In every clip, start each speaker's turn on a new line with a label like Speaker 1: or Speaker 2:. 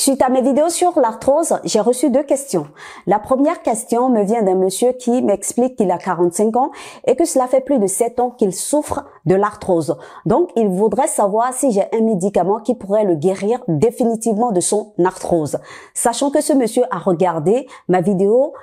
Speaker 1: Suite à mes vidéos sur l'arthrose, j'ai reçu deux questions. La première question me vient d'un monsieur qui m'explique qu'il a 45 ans et que cela fait plus de 7 ans qu'il souffre de l'arthrose. Donc, il voudrait savoir si j'ai un médicament qui pourrait le guérir définitivement de son arthrose. Sachant que ce monsieur a regardé ma vidéo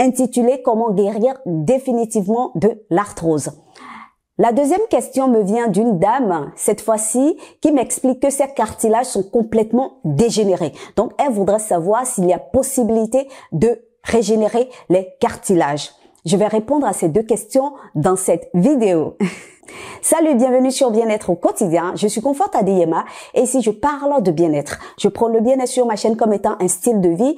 Speaker 1: intitulée Comment guérir définitivement de l'arthrose. La deuxième question me vient d'une dame, cette fois-ci, qui m'explique que ses cartilages sont complètement dégénérés. Donc, elle voudrait savoir s'il y a possibilité de régénérer les cartilages. Je vais répondre à ces deux questions dans cette vidéo. Salut, bienvenue sur Bien-être au quotidien. Je suis Confort Adeyema et ici je parle de bien-être. Je prends le bien-être sur ma chaîne comme étant un style de vie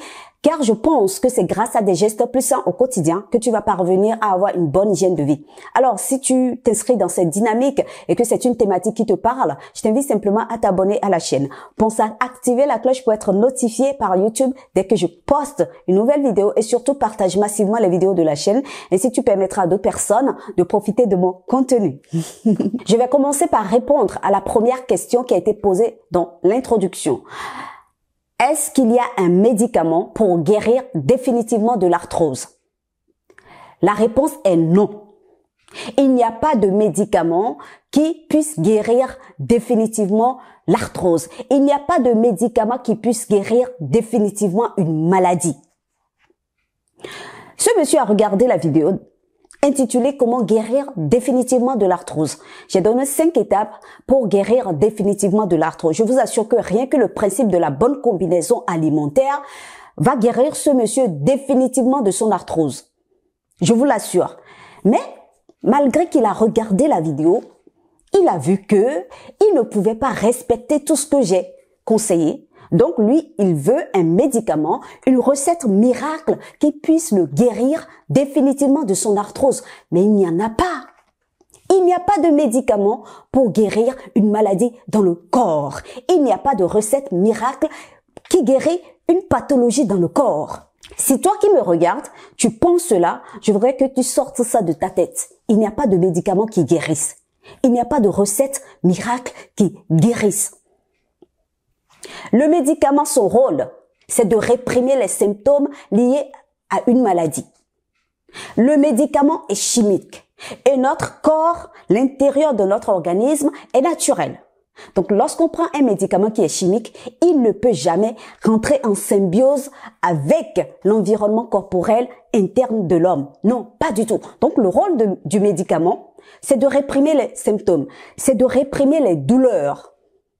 Speaker 1: car je pense que c'est grâce à des gestes plus sains au quotidien que tu vas parvenir à avoir une bonne hygiène de vie. Alors, si tu t'inscris dans cette dynamique et que c'est une thématique qui te parle, je t'invite simplement à t'abonner à la chaîne. Pense à activer la cloche pour être notifié par YouTube dès que je poste une nouvelle vidéo et surtout partage massivement les vidéos de la chaîne. Ainsi, tu permettras à d'autres personnes de profiter de mon contenu. je vais commencer par répondre à la première question qui a été posée dans l'introduction. Est-ce qu'il y a un médicament pour guérir définitivement de l'arthrose La réponse est non. Il n'y a pas de médicament qui puisse guérir définitivement l'arthrose. Il n'y a pas de médicament qui puisse guérir définitivement une maladie. Ce monsieur a regardé la vidéo intitulé Comment guérir définitivement de l'arthrose. J'ai donné cinq étapes pour guérir définitivement de l'arthrose. Je vous assure que rien que le principe de la bonne combinaison alimentaire va guérir ce monsieur définitivement de son arthrose. Je vous l'assure. Mais malgré qu'il a regardé la vidéo, il a vu que il ne pouvait pas respecter tout ce que j'ai conseillé donc lui, il veut un médicament, une recette miracle qui puisse le guérir définitivement de son arthrose. Mais il n'y en a pas. Il n'y a pas de médicament pour guérir une maladie dans le corps. Il n'y a pas de recette miracle qui guérit une pathologie dans le corps. Si toi qui me regardes, tu penses cela, je voudrais que tu sortes ça de ta tête. Il n'y a pas de médicament qui guérisse. Il n'y a pas de recette miracle qui guérisse. Le médicament, son rôle, c'est de réprimer les symptômes liés à une maladie. Le médicament est chimique et notre corps, l'intérieur de notre organisme est naturel. Donc lorsqu'on prend un médicament qui est chimique, il ne peut jamais rentrer en symbiose avec l'environnement corporel interne de l'homme. Non, pas du tout. Donc le rôle du médicament, c'est de réprimer les symptômes, c'est de réprimer les douleurs,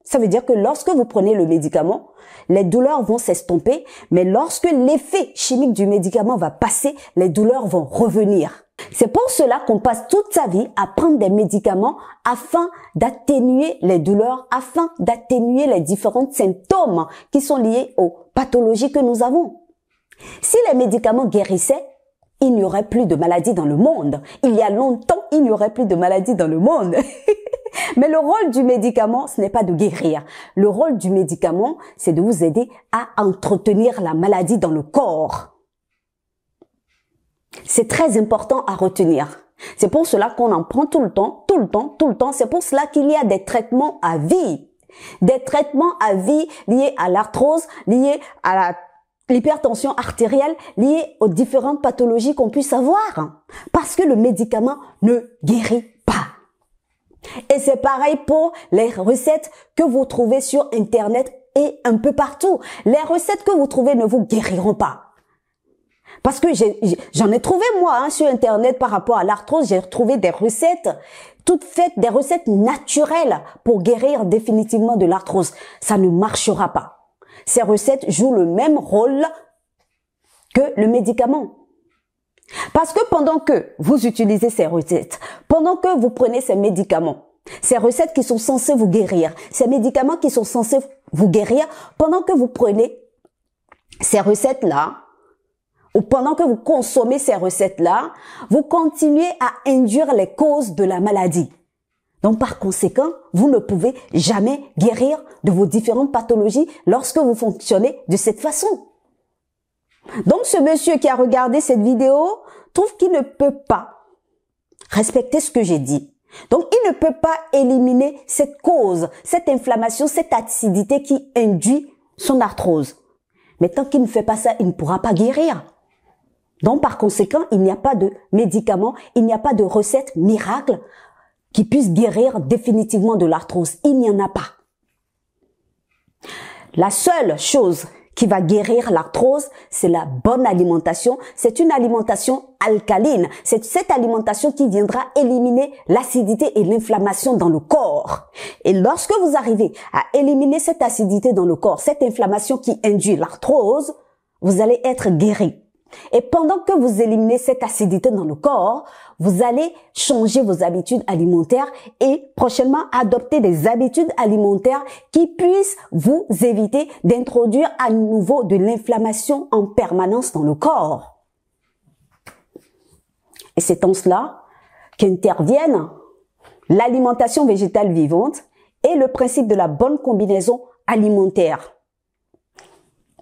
Speaker 1: ça veut dire que lorsque vous prenez le médicament, les douleurs vont s'estomper, mais lorsque l'effet chimique du médicament va passer, les douleurs vont revenir. C'est pour cela qu'on passe toute sa vie à prendre des médicaments afin d'atténuer les douleurs, afin d'atténuer les différents symptômes qui sont liés aux pathologies que nous avons. Si les médicaments guérissaient, il n'y aurait plus de maladies dans le monde. Il y a longtemps, il n'y aurait plus de maladies dans le monde. Mais le rôle du médicament, ce n'est pas de guérir. Le rôle du médicament, c'est de vous aider à entretenir la maladie dans le corps. C'est très important à retenir. C'est pour cela qu'on en prend tout le temps, tout le temps, tout le temps. C'est pour cela qu'il y a des traitements à vie. Des traitements à vie liés à l'arthrose, liés à l'hypertension artérielle, liés aux différentes pathologies qu'on puisse avoir. Parce que le médicament ne guérit et c'est pareil pour les recettes que vous trouvez sur Internet et un peu partout. Les recettes que vous trouvez ne vous guériront pas. Parce que j'en ai, trouvé moi hein, sur internet par rapport à l'arthrose, j'ai trouvé des recettes, toutes faites des recettes naturelles pour guérir définitivement de l'arthrose. Ça ne marchera pas. Ces recettes jouent le même rôle que le médicament. Parce que pendant que vous utilisez ces recettes, pendant que vous prenez ces médicaments, ces recettes qui sont censées vous guérir, ces médicaments qui sont censés vous guérir, pendant que vous prenez ces recettes-là, ou pendant que vous consommez ces recettes-là, vous continuez à induire les causes de la maladie. Donc par conséquent, vous ne pouvez jamais guérir de vos différentes pathologies lorsque vous fonctionnez de cette façon. Donc ce monsieur qui a regardé cette vidéo trouve qu'il ne peut pas respecter ce que j'ai dit. Donc, il ne peut pas éliminer cette cause, cette inflammation, cette acidité qui induit son arthrose. Mais tant qu'il ne fait pas ça, il ne pourra pas guérir. Donc, par conséquent, il n'y a pas de médicament, il n'y a pas de recette miracle qui puisse guérir définitivement de l'arthrose. Il n'y en a pas. La seule chose qui va guérir l'arthrose, c'est la bonne alimentation. C'est une alimentation alcaline. C'est cette alimentation qui viendra éliminer l'acidité et l'inflammation dans le corps. Et lorsque vous arrivez à éliminer cette acidité dans le corps, cette inflammation qui induit l'arthrose, vous allez être guéri. Et pendant que vous éliminez cette acidité dans le corps, vous allez changer vos habitudes alimentaires et prochainement adopter des habitudes alimentaires qui puissent vous éviter d'introduire à nouveau de l'inflammation en permanence dans le corps. Et c'est en cela qu'interviennent l'alimentation végétale vivante et le principe de la bonne combinaison alimentaire.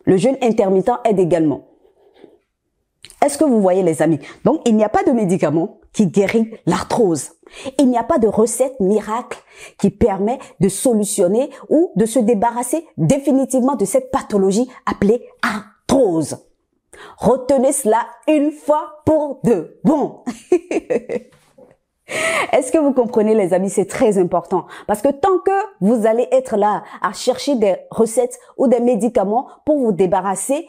Speaker 1: Le jeûne intermittent aide également. Est-ce que vous voyez les amis Donc il n'y a pas de médicament qui guérit l'arthrose. Il n'y a pas de recette miracle qui permet de solutionner ou de se débarrasser définitivement de cette pathologie appelée arthrose. Retenez cela une fois pour deux. Bon. Est-ce que vous comprenez les amis C'est très important. Parce que tant que vous allez être là à chercher des recettes ou des médicaments pour vous débarrasser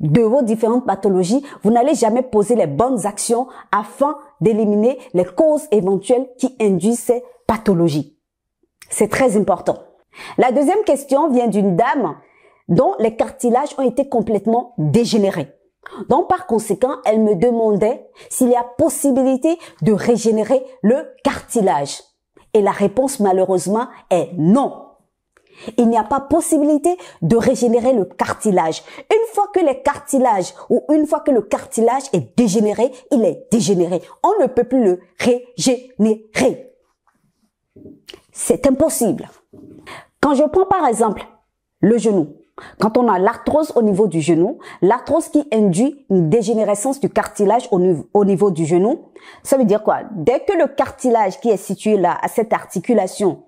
Speaker 1: de vos différentes pathologies, vous n'allez jamais poser les bonnes actions afin d'éliminer les causes éventuelles qui induisent ces pathologies. C'est très important. La deuxième question vient d'une dame dont les cartilages ont été complètement dégénérés. Donc par conséquent, elle me demandait s'il y a possibilité de régénérer le cartilage. Et la réponse malheureusement est non. Il n'y a pas possibilité de régénérer le cartilage. Une fois que les cartilages ou une fois que le cartilage est dégénéré, il est dégénéré. On ne peut plus le régénérer. C'est impossible. Quand je prends par exemple le genou, quand on a l'arthrose au niveau du genou, l'arthrose qui induit une dégénérescence du cartilage au niveau, au niveau, du genou, ça veut dire quoi Dès que le cartilage qui est situé là, à cette articulation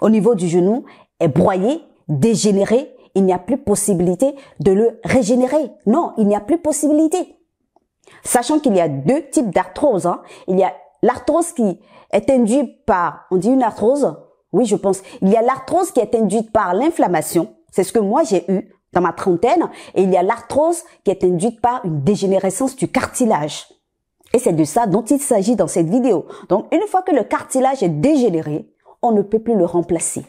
Speaker 1: au niveau du genou, est broyé, dégénéré, il n'y a plus possibilité de le régénérer. Non, il n'y a plus possibilité. Sachant qu'il y a deux types d'arthrose. Hein. Il y a l'arthrose qui est induite par, on dit une arthrose, oui je pense, il y a l'arthrose qui est induite par l'inflammation, c'est ce que moi j'ai eu dans ma trentaine, et il y a l'arthrose qui est induite par une dégénérescence du cartilage. Et c'est de ça dont il s'agit dans cette vidéo. Donc une fois que le cartilage est dégénéré, on ne peut plus le remplacer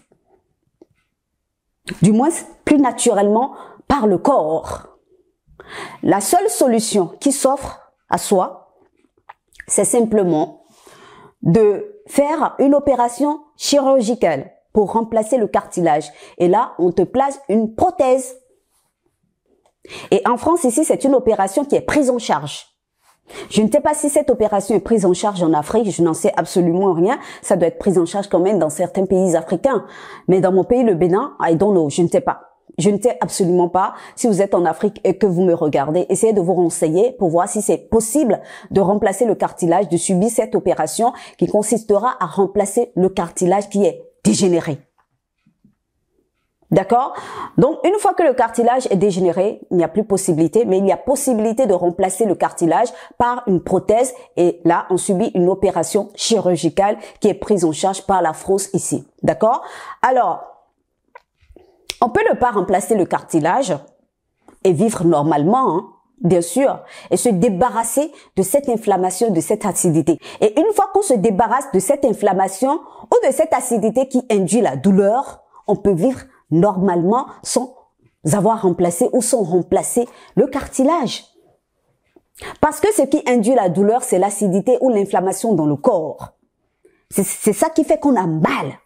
Speaker 1: du moins plus naturellement par le corps. La seule solution qui s'offre à soi, c'est simplement de faire une opération chirurgicale pour remplacer le cartilage. Et là, on te place une prothèse. Et en France, ici, c'est une opération qui est prise en charge. Je ne sais pas si cette opération est prise en charge en Afrique, je n'en sais absolument rien. Ça doit être pris en charge quand même dans certains pays africains. Mais dans mon pays, le Bénin, I don't know, je ne sais pas. Je ne sais absolument pas si vous êtes en Afrique et que vous me regardez. Essayez de vous renseigner pour voir si c'est possible de remplacer le cartilage, de subir cette opération qui consistera à remplacer le cartilage qui est dégénéré. D'accord Donc, une fois que le cartilage est dégénéré, il n'y a plus possibilité, mais il y a possibilité de remplacer le cartilage par une prothèse et là, on subit une opération chirurgicale qui est prise en charge par la France ici. D'accord Alors, on peut ne pas remplacer le cartilage et vivre normalement, hein, bien sûr, et se débarrasser de cette inflammation, de cette acidité. Et une fois qu'on se débarrasse de cette inflammation ou de cette acidité qui induit la douleur, on peut vivre normalement sans avoir remplacé ou sans remplacer le cartilage. Parce que ce qui induit la douleur, c'est l'acidité ou l'inflammation dans le corps. C'est ça qui fait qu'on a mal.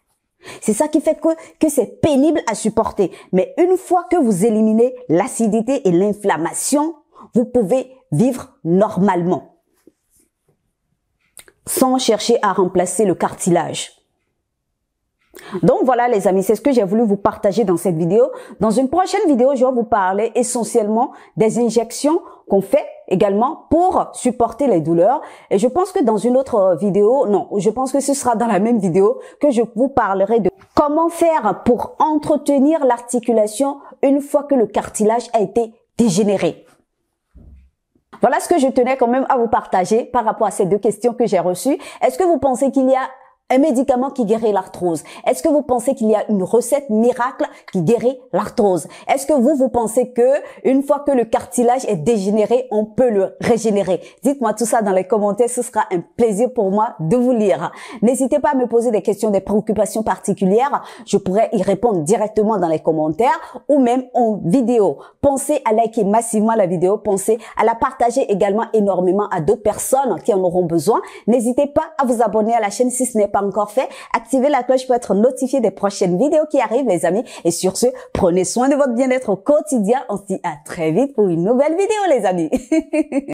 Speaker 1: C'est ça qui fait que, que c'est pénible à supporter. Mais une fois que vous éliminez l'acidité et l'inflammation, vous pouvez vivre normalement. Sans chercher à remplacer le cartilage. Donc voilà les amis, c'est ce que j'ai voulu vous partager dans cette vidéo. Dans une prochaine vidéo, je vais vous parler essentiellement des injections qu'on fait également pour supporter les douleurs. Et je pense que dans une autre vidéo, non, je pense que ce sera dans la même vidéo que je vous parlerai de comment faire pour entretenir l'articulation une fois que le cartilage a été dégénéré. Voilà ce que je tenais quand même à vous partager par rapport à ces deux questions que j'ai reçues. Est-ce que vous pensez qu'il y a un médicament qui guérit l'arthrose Est-ce que vous pensez qu'il y a une recette miracle qui guérit l'arthrose Est-ce que vous vous pensez que une fois que le cartilage est dégénéré, on peut le régénérer Dites-moi tout ça dans les commentaires, ce sera un plaisir pour moi de vous lire. N'hésitez pas à me poser des questions, des préoccupations particulières, je pourrais y répondre directement dans les commentaires ou même en vidéo. Pensez à liker massivement la vidéo, pensez à la partager également énormément à d'autres personnes qui en auront besoin. N'hésitez pas à vous abonner à la chaîne si ce n'est pas encore fait, activez la cloche pour être notifié des prochaines vidéos qui arrivent, les amis. Et sur ce, prenez soin de votre bien-être au quotidien. On se dit à très vite pour une nouvelle vidéo, les amis.